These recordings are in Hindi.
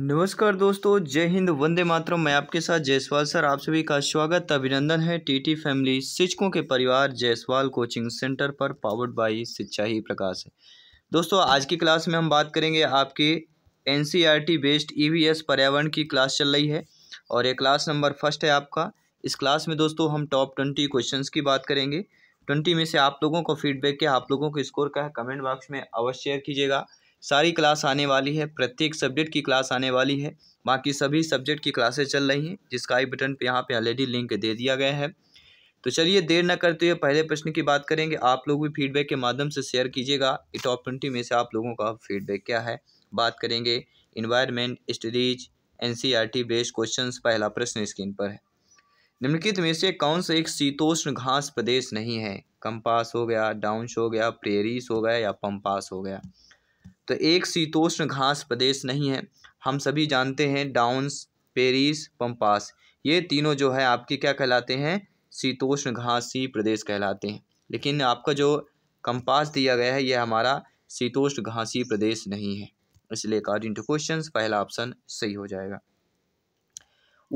नमस्कार दोस्तों जय हिंद वंदे मातरम मैं आपके साथ जयसवाल सर आप सभी का स्वागत अभिनंदन है टीटी फैमिली शिक्षकों के परिवार जयसवाल कोचिंग सेंटर पर पावर्ड बाई शिक्षा ही प्रकाश है दोस्तों आज की क्लास में हम बात करेंगे आपकी एन बेस्ड ई पर्यावरण की क्लास चल रही है और ये क्लास नंबर फर्स्ट है आपका इस क्लास में दोस्तों हम टॉप ट्वेंटी क्वेश्चन की बात करेंगे ट्वेंटी में से आप लोगों को फीडबैक क्या आप लोगों के स्कोर का है कमेंट बॉक्स में अवश्य शेयर कीजिएगा सारी क्लास आने वाली है प्रत्येक सब्जेक्ट की क्लास आने वाली है बाकी सभी सब्जेक्ट की क्लासेस चल रही हैं जिसका आई बटन पे यहाँ पे ऑलरेडी लिंक दे दिया गया है तो चलिए देर न करते हुए पहले प्रश्न की बात करेंगे आप लोग भी फीडबैक के माध्यम से शेयर कीजिएगा टॉप ट्वेंटी में से आप लोगों का फीडबैक क्या है बात करेंगे environment studies on based question पहला प्रश्न स्क्रीन पर है निम्नलिखित में से कौन सा एक शीतोष्ण घास प्रदेश नहीं है कम्पास हो गया डाउंस हो गया प्रेरिस हो गया या पम्पास हो गया तो एक शीतोष्ण घास प्रदेश नहीं है हम सभी जानते हैं डाउन्स पेरिस पम्पास ये तीनों जो है आपके क्या कहलाते हैं शीतोष्ण घासी प्रदेश कहलाते हैं लेकिन आपका जो कंपास दिया गया है ये हमारा शीतोष्ण घासी प्रदेश नहीं है इसलिए अकॉर्डिंग टू क्वेश्चन पहला ऑप्शन सही हो जाएगा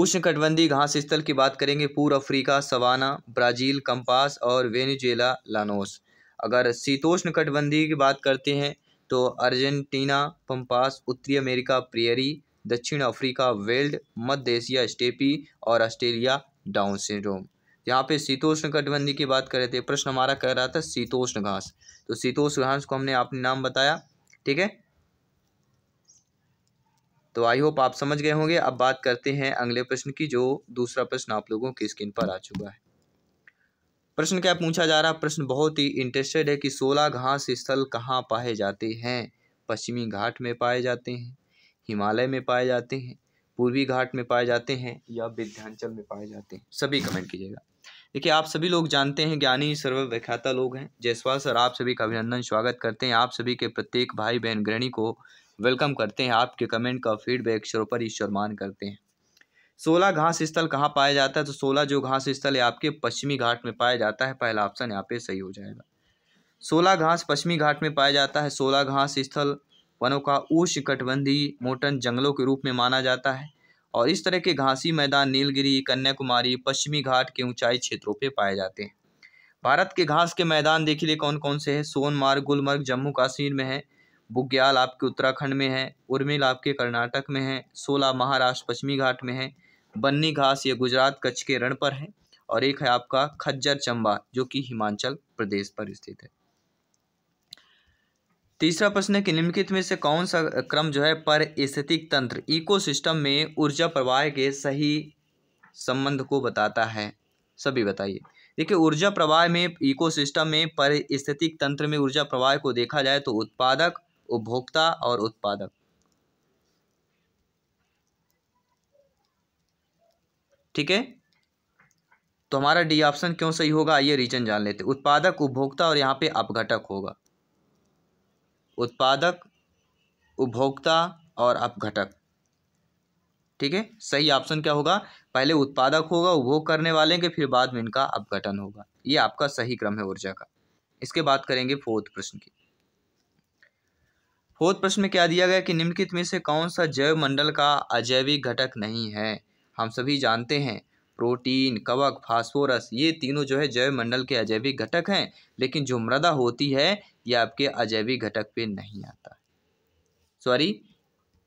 उष्ण कटबंदी घास स्थल की बात करेंगे पूर्व अफ्रीका सवाना ब्राज़ील कंपास और वेनेजुएला लानोस अगर शीतोष्ण कटबंदी की बात करते हैं तो अर्जेंटीना पंपास उत्तरी अमेरिका प्रियरी दक्षिण अफ्रीका वेल्ड मध्य एशिया स्टेपी और ऑस्ट्रेलिया डाउन सिंड्रोम यहाँ पे शीतोष्ण कटबंधी की बात कर रहे थे प्रश्न हमारा कह रहा था शीतोष्ण घास तो शीतोष्ण घास को हमने आपने नाम बताया ठीक है तो आई होप आप समझ गए होंगे अब बात करते हैं अगले प्रश्न की जो दूसरा प्रश्न आप लोगों की स्क्रीन पर आ चुका है प्रश्न क्या पूछा जा रहा प्रश्न बहुत ही इंटरेस्टेड है कि सोलह घास स्थल कहाँ पाए जाते हैं पश्चिमी घाट में पाए जाते हैं हिमालय में पाए जाते हैं पूर्वी घाट में पाए जाते हैं या विध्यांचल में पाए जाते हैं सभी कमेंट कीजिएगा देखिए आप सभी लोग जानते हैं ज्ञानी सर्वविख्याता लोग हैं जयसवाल सर आप सभी का अभिनंदन स्वागत करते हैं आप सभी के प्रत्येक भाई बहन गृहणी को वेलकम करते हैं आपके कमेंट का फीडबैक सिरों पर मान करते हैं सोलह घास स्थल कहाँ पाया जाता है तो सोलह जो घास स्थल है आपके पश्चिमी घाट में पाया जाता है पहला ऑप्शन यहाँ पे सही हो जाएगा सोलह घास पश्चिमी घाट में पाया जाता है सोलह घास स्थल वनों का उष्ण कटबंधी मोटन जंगलों के रूप में माना जाता है और इस तरह के घासी मैदान नीलगिरी कन्याकुमारी पश्चिमी घाट के ऊंचाई क्षेत्रों पे पाए जाते हैं भारत के घास के मैदान लिए कौन कौन से हैं सोनमार्ग गुलमर्ग जम्मू कश्मीर में है बुग्याल आपके उत्तराखंड में है उर्मिल आपके कर्नाटक में है सोला महाराष्ट्र पश्चिमी घाट में है बन्नी घास ये गुजरात कच्छ के रण पर है और एक है आपका खज्जर चंबा जो कि हिमाचल प्रदेश पर स्थित है तीसरा प्रश्न है कि निम्नलिखित में से कौन सा क्रम जो है पर स्थितिक तंत्र इकोसिस्टम में ऊर्जा प्रवाह के सही संबंध को बताता है सभी बताइए देखिए ऊर्जा प्रवाह में इकोसिस्टम में पर स्थितिक तंत्र में ऊर्जा प्रवाह को देखा जाए तो उत्पादक उपभोक्ता और उत्पादक ठीक है तो हमारा डी ऑप्शन क्यों सही होगा आइए रीजन जान लेते उत्पादक उपभोक्ता और यहाँ पे अपघटक होगा उत्पादक उपभोक्ता और अपघटक ठीक है सही ऑप्शन क्या होगा पहले उत्पादक होगा उपभोग करने वाले के फिर बाद में इनका अपघटन होगा ये आपका सही क्रम है ऊर्जा का इसके बाद करेंगे फोर्थ प्रश्न की फोर्थ प्रश्न में क्या दिया गया कि निम्नलिखित में से कौन सा जैव मंडल का अजैविक घटक नहीं है हम सभी जानते हैं प्रोटीन कवक फास्फोरस ये तीनों जो है जैव मंडल के अजैविक घटक हैं लेकिन जो मृदा होती है ये आपके अजैविक घटक पे नहीं आता सॉरी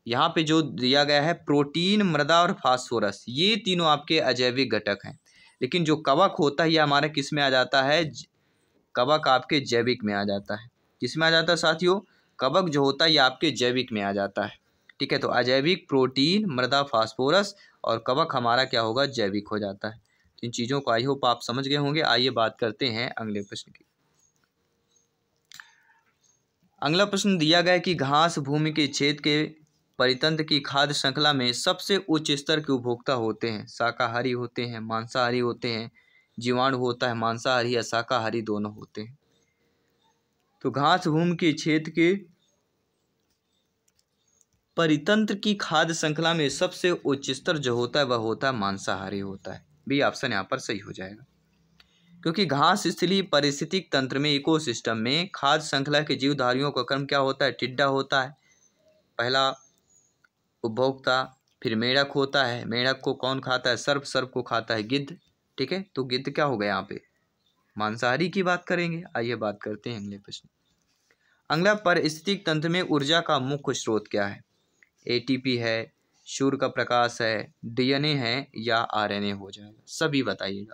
यहाँ पे जो दिया गया है प्रोटीन मृदा और फास्फोरस ये तीनों आपके अजैविक घटक हैं लेकिन जो कवक होता है ये हमारे किस में आ जाता है कवक आपके जैविक में आ जाता है किस में आ जाता है साथियों कवक जो होता है ये आपके जैविक में आ जाता है ठीक है तो अजैविक प्रोटीन मृदा फास्फोरस और कवक हमारा क्या होगा जैविक हो जाता है तो इन चीज़ों को आई होप आप समझ गए होंगे आइए बात करते हैं अगले प्रश्न की अगला प्रश्न दिया गया कि घास भूमि के छेद के परितंत्र की खाद्य श्रृंखला में सबसे उच्च स्तर के उपभोक्ता होते हैं शाकाहारी होते हैं मांसाहारी होते हैं जीवाणु होता है मांसाहारी या शाकाहारी दोनों होते हैं तो घास भूमि के क्षेत्र के परितंत्र की खाद्य श्रृंखला में सबसे उच्च स्तर जो होता है वह होता है मांसाहारी होता है बी ऑप्शन यहाँ पर सही हो जाएगा क्योंकि घास स्थली परिस्थितिक तंत्र में इकोसिस्टम में खाद्य श्रृंखला के जीवधारियों का क्रम क्या होता है टिड्डा होता है पहला उपभोक्ता फिर मेढक होता है मेढक को कौन खाता है सर्प सर्प को खाता है गिद्ध ठीक है तो गिद्ध क्या हो गया यहाँ पे मांसाहारी की बात करेंगे आइए बात करते हैं अगले प्रश्न अगला परिस्थितिक तंत्र में ऊर्जा का मुख्य स्रोत क्या है एटीपी है सूर्य का प्रकाश है डीएनए है या आरएनए हो जाएगा सभी बताइएगा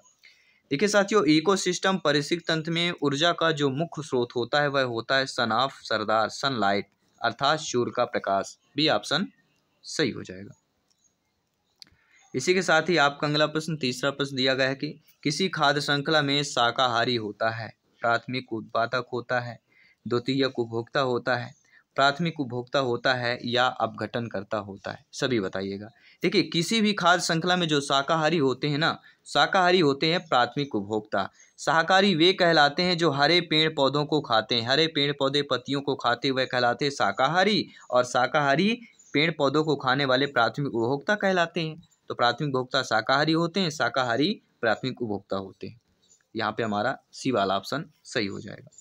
देखिए साथियों इकोसिस्टम परिस्थितिक तंत्र में ऊर्जा का जो मुख्य स्रोत होता है वह होता है सन ऑफ सरदार सनलाइट अर्थात सूर्य का प्रकाश भी ऑप्शन सही हो जाएगा इसी के साथ ही आपका अगला प्रश्न तीसरा प्रश्न दिया गया है कि किसी खाद्य श्रृंखला में शाकाहारी होता है प्राथमिक उत्पादक होता है द्वितीय उपभोक्ता होता है प्राथमिक उपभोक्ता होता है या अपघटन करता होता है सभी बताइएगा देखिए किसी भी खाद्य श्रृंखला में जो शाकाहारी होते हैं ना शाकाहारी होते हैं प्राथमिक उपभोक्ता शाकाहारी वे कहलाते हैं जो हरे पेड़ पौधों को खाते हैं हरे पेड़ पौधे पत्तियों को खाते हुए कहलाते हैं शाकाहारी और शाकाहारी पेड़ पौधों को खाने वाले प्राथमिक उपभोक्ता कहलाते हैं तो प्राथमिक उपभोक्ता शाकाहारी होते हैं शाकाहारी प्राथमिक उपभोक्ता होते हैं यहाँ पे हमारा सी वाला ऑप्शन सही हो जाएगा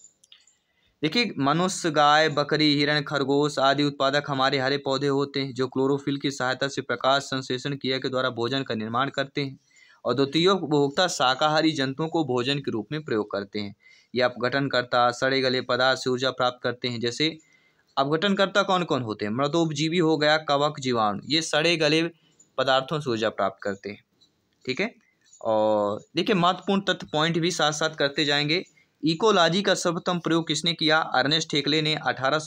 देखिए मनुष्य गाय बकरी हिरण खरगोश आदि उत्पादक हमारे हरे पौधे होते हैं जो क्लोरोफिल की सहायता से प्रकाश संश्लेषण किया के द्वारा भोजन का निर्माण करते हैं और द्वितीय उपभोक्ता शाकाहारी जंतुओं को भोजन के रूप में प्रयोग करते हैं ये अपघटनकर्ता सड़े गले पदार्थ से ऊर्जा प्राप्त करते हैं जैसे अपघटनकर्ता कौन कौन होते हैं मृदोपजीवी हो गया कवक जीवाणु ये सड़े गले पदार्थों से ऊर्जा प्राप्त करते हैं ठीक है और देखिए महत्वपूर्ण तत्व पॉइंट भी साथ साथ करते जाएंगे इकोलॉजी का सर्वोत्तम प्रयोग किसने किया अर्नेस्ट ठेकले ने अठारह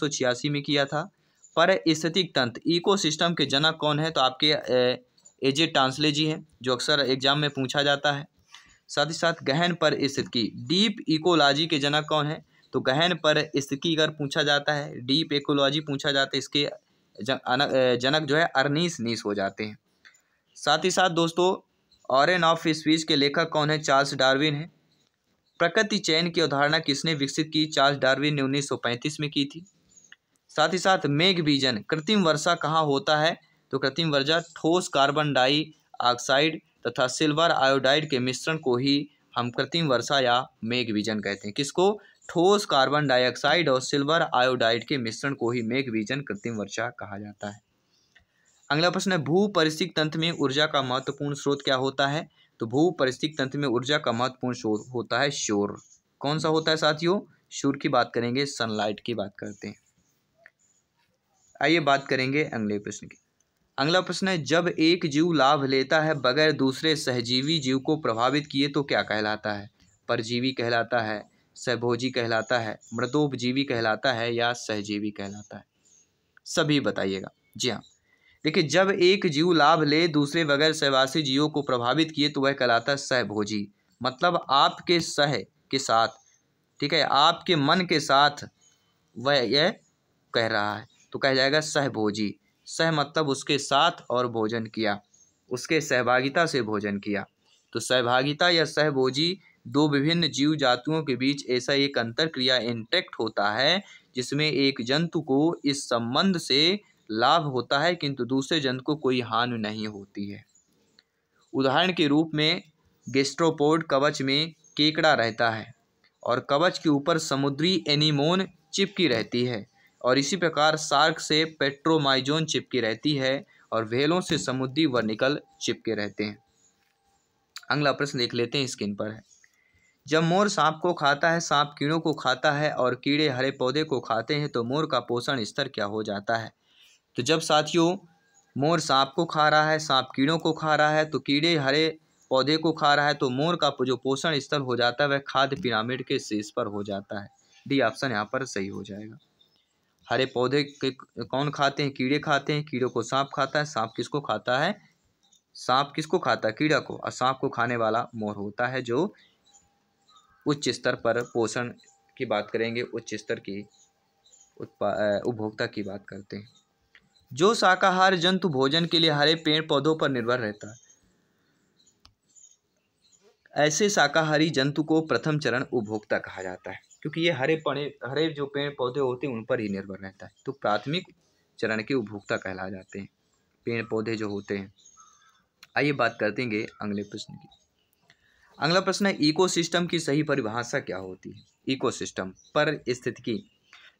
में किया था पर स्थितिक तंत्र इकोसिस्टम के जनक कौन है तो आपके एजे टांसले जी हैं जो अक्सर एग्जाम में पूछा जाता है साथ ही साथ गहन पर स्थिति डीप इकोलॉजी के जनक कौन है तो गहन पर स्थिति अगर पूछा जाता है डीप इकोलॉजी पूछा जाता है इसके जनक जो है अर्नीस नीस हो जाते हैं साथ ही साथ दोस्तों ऑरन ऑफ स्पीच के लेखक कौन है चार्ल्स डार्विन है प्रकृति चयन की अवधारणा किसने विकसित की चार्ल्स डार्विन ने उन्नीस में की थी साथ ही साथ मेघ बीजन कृत्रिम वर्षा कहाँ होता है तो कृत्रिम वर्षा ठोस कार्बन डाई ऑक्साइड तथा सिल्वर आयोडाइड के मिश्रण को ही हम कृत्रिम वर्षा या मेघ बीजन कहते हैं किसको ठोस कार्बन डाइऑक्साइड और सिल्वर आयोडाइड के मिश्रण को ही मेघ बीजन कृत्रिम वर्षा कहा जाता है अगला प्रश्न है भू परिस्थितिक तंत्र में ऊर्जा का महत्वपूर्ण स्रोत क्या होता है तो भू परिस्थितिक तंत्र में ऊर्जा का महत्वपूर्ण शोर होता है शोर कौन सा होता है साथियों शोर की बात करेंगे सनलाइट की बात करते हैं आइए बात करेंगे अगले प्रश्न की अगला प्रश्न है जब एक जीव लाभ लेता है बगैर दूसरे सहजीवी जीव को प्रभावित किए तो क्या कहलाता है परजीवी कहलाता है सहभोजी कहलाता है मृदोपजीवी कहलाता है या सहजीवी कहलाता है सभी बताइएगा जी हाँ देखिए जब एक जीव लाभ ले दूसरे बगैर सहवासी जीवों को प्रभावित किए तो वह कहलाता है सहभोजी मतलब आपके सह के साथ ठीक है आपके मन के साथ वह यह कह रहा है तो कह जाएगा सहभोजी सह मतलब उसके साथ और भोजन किया उसके सहभागिता से भोजन किया तो सहभागिता या सहभोजी दो विभिन्न जीव जातियों के बीच ऐसा एक अंतर क्रिया इंटेक्ट होता है जिसमें एक जंतु को इस संबंध से लाभ होता है किंतु दूसरे जंतु को कोई हानि नहीं होती है उदाहरण के रूप में गेस्ट्रोपोड कवच में केकड़ा रहता है और कवच के ऊपर समुद्री एनीमोन चिपकी रहती है और इसी प्रकार सार्क से पेट्रोमाइजोन चिपकी रहती है और वेलों से समुद्री वर्निकल चिपके रहते हैं अगला प्रश्न देख लेते हैं स्क्रीन पर है जब मोर सांप को खाता है सांप कीड़ों को खाता है और कीड़े हरे पौधे को खाते हैं तो मोर का पोषण स्तर क्या हो जाता है तो जब साथियों मोर सांप को खा रहा है सांप कीड़ों को खा रहा है तो कीड़े हरे पौधे को खा रहा है तो मोर का जो पोषण स्थल हो जाता है वह खाद्य पिरामिड के शीर्ष पर हो जाता है डी ऑप्शन यहाँ पर सही हो जाएगा हरे पौधे के कौन खाते हैं कीड़े खाते हैं कीड़ों को सांप खाता है सांप किसको खाता है सांप किसको खाता है कीड़ा को और सांप को खाने वाला मोर होता है जो उच्च स्तर पर पोषण की बात करेंगे उच्च स्तर की उत्पा उपभोक्ता की बात करते हैं जो शाकाहार जंतु भोजन के लिए हरे पेड़ पौधों पर निर्भर रहता है ऐसे शाकाहारी जंतु को प्रथम चरण उपभोक्ता कहा जाता है क्योंकि ये हरे पड़े हरे जो पेड़ पौधे होते हैं उन पर ही निर्भर रहता है तो प्राथमिक चरण के उपभोक्ता कहला जाते हैं पेड़ पौधे जो होते हैं आइए बात करते हैं अगले प्रश्न की अगला प्रश्न है इकोसिस्टम की सही परिभाषा क्या होती है इकोसिस्टम पर की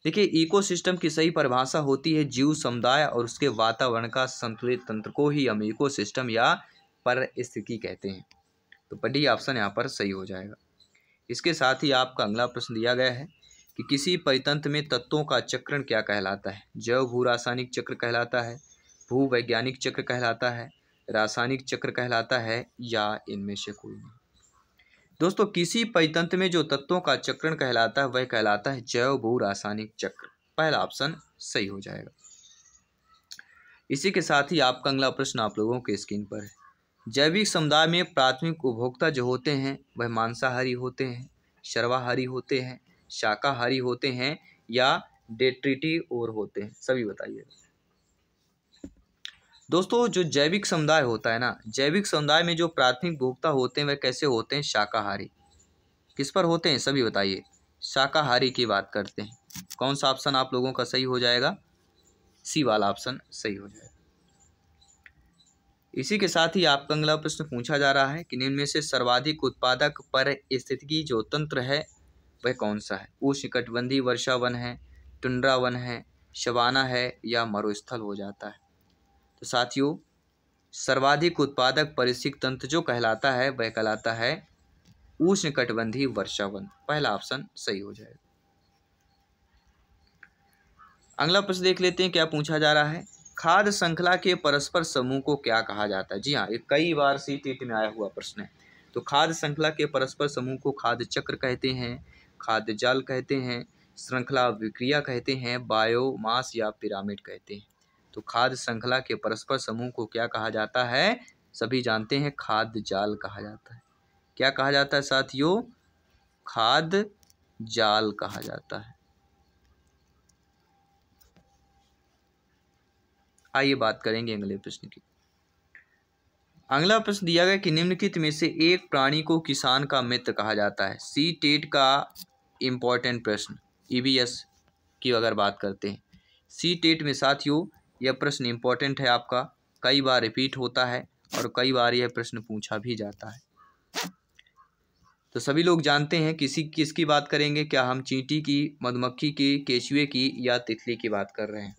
देखिए इकोसिस्टम की सही परिभाषा होती है जीव समुदाय और उसके वातावरण का संतुलित तंत्र को ही हम इकोसिस्टम या परिस्थिति कहते हैं तो बड़ी ऑप्शन यहाँ पर सही हो जाएगा इसके साथ ही आपका अगला प्रश्न दिया गया है कि किसी परितंत्र में तत्वों का चक्रण क्या कहलाता है जैव भू रासायनिक चक्र कहलाता है भूवैज्ञानिक चक्र कहलाता है रासायनिक चक्र कहलाता है या इनमें से कोई नहीं दोस्तों किसी परितंत्र में जो तत्वों का चक्रण कहलाता है वह कहलाता है जैव भू रासायनिक चक्र पहला ऑप्शन सही हो जाएगा इसी के साथ ही आपका अगला प्रश्न आप लोगों के स्क्रीन पर है जैविक समुदाय में प्राथमिक उपभोक्ता जो होते हैं वह मांसाहारी होते हैं सर्वाहारी होते हैं शाकाहारी होते हैं या डेट्रिटी और होते हैं सभी बताइएगा दोस्तों जो जैविक समुदाय होता है ना जैविक समुदाय में जो प्राथमिक भोक्ता होते हैं वह कैसे होते हैं शाकाहारी किस पर होते हैं सभी बताइए शाकाहारी की बात करते हैं कौन सा ऑप्शन आप लोगों का सही हो जाएगा सी वाला ऑप्शन सही हो जाएगा इसी के साथ ही आपका अगला प्रश्न पूछा जा रहा है कि निम्न से सर्वाधिक उत्पादक पर स्थिति जो तंत्र है वह कौन सा है उष्णकटिबंधीय वर्षा वन है टुंड्रा वन है शवाना है या मरुस्थल हो जाता है तो साथियों सर्वाधिक उत्पादक परिस्थिक तंत्र जो कहलाता है वह कहलाता है उष्ण कटबंधी वर्षावन पहला ऑप्शन सही हो जाएगा अगला प्रश्न देख लेते हैं क्या पूछा जा रहा है खाद श्रृंखला के परस्पर समूह को क्या कहा जाता है जी हाँ ये कई बार सी टीट में आया हुआ प्रश्न है तो खाद्य श्रृंखला के परस्पर समूह को खाद्य चक्र कहते हैं खाद्य जाल कहते हैं श्रृंखला विक्रिया कहते हैं बायोमास या पिरामिड कहते हैं तो खाद्य श्रृंखला के परस्पर समूह को क्या कहा जाता है सभी जानते हैं खाद्य जाल कहा जाता है क्या कहा जाता है साथियों खाद्य जाल कहा जाता है आइए बात करेंगे अगले प्रश्न की अगला प्रश्न दिया गया कि निम्नलिखित में से एक प्राणी को किसान का मित्र कहा जाता है सी टेट का इंपॉर्टेंट प्रश्न ईबीएस e की अगर बात करते हैं सी टेट में साथियों यह प्रश्न इम्पोर्टेंट है आपका कई बार रिपीट होता है और कई बार यह प्रश्न पूछा भी जाता है तो सभी लोग जानते हैं किसी किसकी बात करेंगे क्या हम चींटी की मधुमक्खी की केचुए की या तितली की बात कर रहे हैं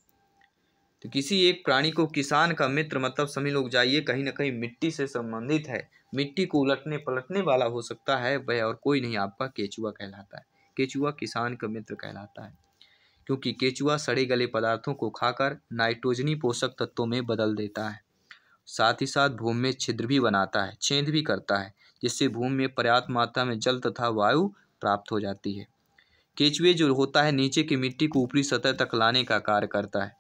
तो किसी एक प्राणी को किसान का मित्र मतलब सभी लोग जाइए कहीं ना कहीं मिट्टी से संबंधित है मिट्टी को उलटने पलटने वाला हो सकता है वह और कोई नहीं आपका केचुआ कहलाता है केचुआ किसान का मित्र कहलाता है क्योंकि केचुआ सड़े गले पदार्थों को खाकर नाइट्रोजनी पोषक तत्वों में बदल देता है साथ ही साथ भूमि में छिद्र भी बनाता है छेद भी करता है जिससे भूमि में पर्याप्त मात्रा में जल तथा वायु प्राप्त हो जाती है केचुए जो होता है नीचे की मिट्टी को ऊपरी सतह तक लाने का कार्य करता है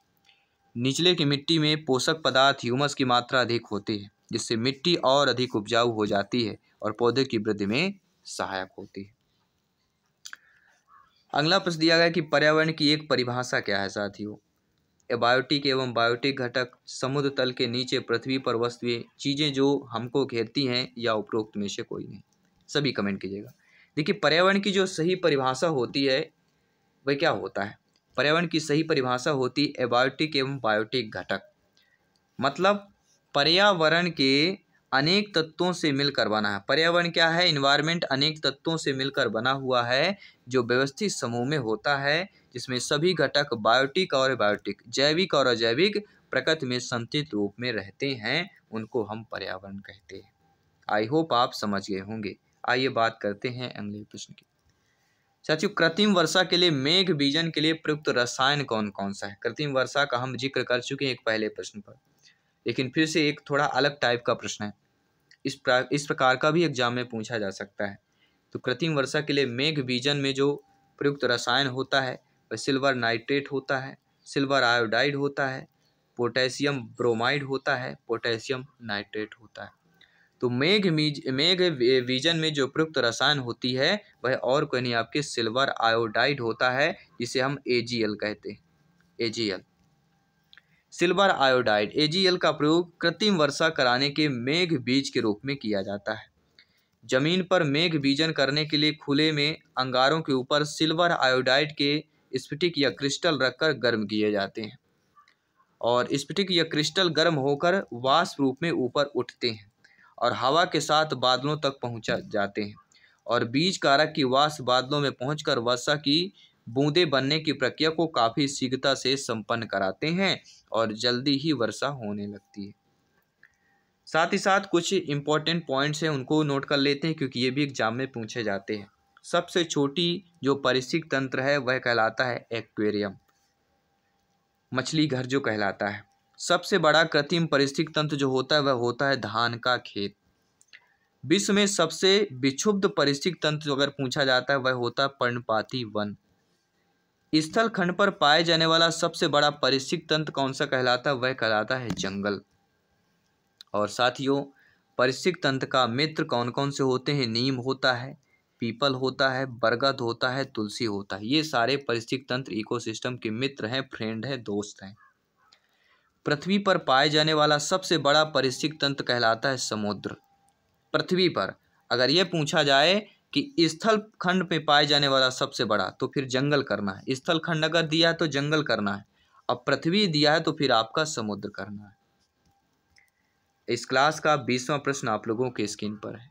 निचले की मिट्टी में पोषक पदार्थ ह्यूमस की मात्रा अधिक होती है जिससे मिट्टी और अधिक उपजाऊ हो जाती है और पौधे की वृद्धि में सहायक होती है अगला प्रश्न दिया गया कि पर्यावरण की एक परिभाषा क्या है साथियों एबायोटिक एवं बायोटिक घटक समुद्र तल के नीचे पृथ्वी पर वस्तुएं चीज़ें जो हमको घेरती हैं या उपरोक्त में से कोई नहीं सभी कमेंट कीजिएगा देखिए पर्यावरण की जो सही परिभाषा होती है वह क्या होता है पर्यावरण की सही परिभाषा होती है एबायोटिक एवं बायोटिक घटक मतलब पर्यावरण के अनेक तत्वों से मिलकर बना है पर्यावरण क्या है इन्वायरमेंट अनेक तत्वों से मिलकर बना हुआ है जो व्यवस्थित समूह में होता है जिसमें सभी घटक बायोटिक और बायोटिक जैविक और अजैविक प्रकृति में संतुलित रूप में रहते हैं उनको हम पर्यावरण कहते हैं आई होप आप समझ गए होंगे आइए बात करते हैं अगले प्रश्न की साथियों कृत्रिम वर्षा के लिए मेघ बीजन के लिए प्रयुक्त रसायन कौन कौन सा है कृत्रिम वर्षा का हम जिक्र कर चुके हैं एक पहले प्रश्न पर लेकिन फिर से एक थोड़ा अलग टाइप का प्रश्न है इस प्रा इस प्रकार का भी एग्जाम में पूछा जा सकता है तो कृत्रिम वर्षा के लिए मेघ बीजन में जो प्रयुक्त रसायन होता है वह सिल्वर नाइट्रेट होता है सिल्वर आयोडाइड होता है पोटेशियम ब्रोमाइड होता है पोटेशियम नाइट्रेट होता है तो मेघ मीज मेघ विजन में जो प्रयुक्त रसायन होती है वह और कोई नहीं आपके सिल्वर आयोडाइड होता है जिसे हम ए कहते हैं ए सिल्वर आयोडाइड एजीएल का प्रयोग कृत्रिम वर्षा कराने के मेघ बीज के रूप में किया जाता है जमीन पर मेघ बीजन करने के लिए खुले में अंगारों के ऊपर सिल्वर आयोडाइड के स्फटिक या क्रिस्टल रखकर गर्म किए जाते हैं और स्फटिक या क्रिस्टल गर्म होकर वाष्प रूप में ऊपर उठते हैं और हवा के साथ बादलों तक पहुंचा जाते हैं और बीज कारक की वाष्प बादलों में पहुंचकर वर्षा की बूंदे बनने की प्रक्रिया को काफ़ी शीघ्रता से संपन्न कराते हैं और जल्दी ही वर्षा होने लगती है साथ ही साथ कुछ इंपॉर्टेंट पॉइंट्स हैं उनको नोट कर लेते हैं क्योंकि ये भी एग्जाम में पूछे जाते हैं सबसे छोटी जो परिस्थिक तंत्र है वह कहलाता है एक्वेरियम मछली घर जो कहलाता है सबसे बड़ा कृत्रिम परिस्थिक तंत्र जो होता है वह होता है धान का खेत विश्व में सबसे विक्षुब्ध परिस्थिक तंत्र अगर पूछा जाता है वह होता है पर्णपाती वन स्थल खंड पर पाए जाने वाला सबसे बड़ा परिस्थिक तंत्र कौन सा कहलाता है वह कहलाता है जंगल और साथियों परिस्थिक तंत्र का मित्र कौन कौन से होते हैं नीम होता है पीपल होता है बरगद होता है तुलसी होता है ये सारे परिस्थिक तंत्र इकोसिस्टम के मित्र हैं फ्रेंड हैं दोस्त हैं पृथ्वी पर पाए जाने वाला सबसे बड़ा परिस्थिक तंत्र कहलाता है समुद्र पृथ्वी पर अगर ये पूछा जाए कि स्थल खंड पे पाए जाने वाला सबसे बड़ा तो फिर जंगल करना है स्थल खंड अगर दिया है तो जंगल करना है अब पृथ्वी दिया है तो फिर आपका समुद्र करना है इस क्लास का बीसवां प्रश्न आप लोगों के स्क्रीन पर है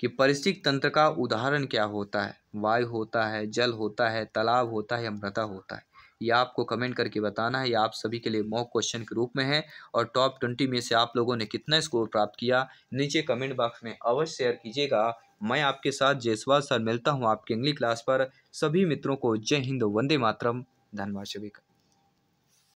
कि परिस्थितिक तंत्र का उदाहरण क्या होता है वायु होता है जल होता है तालाब होता है या मृदा होता है यह आपको कमेंट करके बताना है यह आप सभी के लिए मॉक क्वेश्चन के रूप में है और टॉप ट्वेंटी में से आप लोगों ने कितना स्कोर प्राप्त किया नीचे कमेंट बॉक्स में अवश्य शेयर कीजिएगा मैं आपके साथ जयसवाल सर मिलता हूँ आपकी अगली क्लास पर सभी मित्रों को जय हिंद वंदे मातरम धन्यवाद सभी का